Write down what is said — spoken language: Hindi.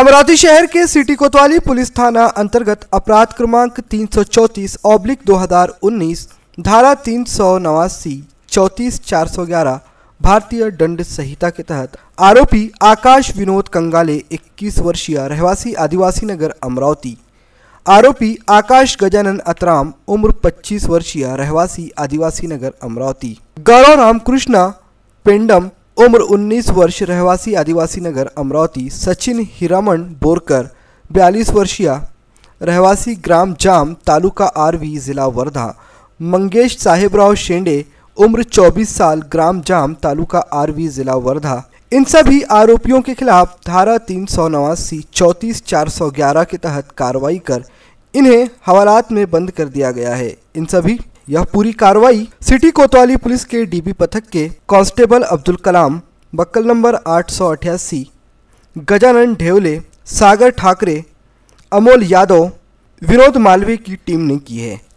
अमरावती शहर के सिटी कोतवाली पुलिस थाना अंतर्गत अपराध क्रमांक तीन सौ दो ऑब्लिक उन्नीस धारा तीन सौ नवासी चौंतीस चार सौ ग्यारह भारतीय दंड संहिता के तहत आरोपी आकाश विनोद कंगाले 21 वर्षीय रहवासी आदिवासी नगर अमरावती आरोपी आकाश गजानन अतराम उम्र 25 वर्षीय रहवासी आदिवासी नगर अमरावती गौरव रामकृष्ण पेंडम उम्र 19 वर्ष रहवासी आदिवासी नगर अमरावती सचिन हिरामन बोरकर 42 वर्षीय रहवासी ग्राम जाम तालुका आरवी जिला वर्धा मंगेश साहेबराव शेंडे उम्र 24 साल ग्राम जाम तालुका आरवी जिला वर्धा इन सभी आरोपियों के खिलाफ धारा तीन सौ नवासी चौंतीस चार सौ ग्यारह के तहत कार्रवाई कर इन्हें हवालात में बंद कर दिया गया है इन सभी यह पूरी कार्रवाई सिटी कोतवाली पुलिस के डीबी पथक के कांस्टेबल अब्दुल कलाम बक्कल नंबर आठ गजानन ढेवले सागर ठाकरे अमोल यादव विनोद मालवी की टीम ने की है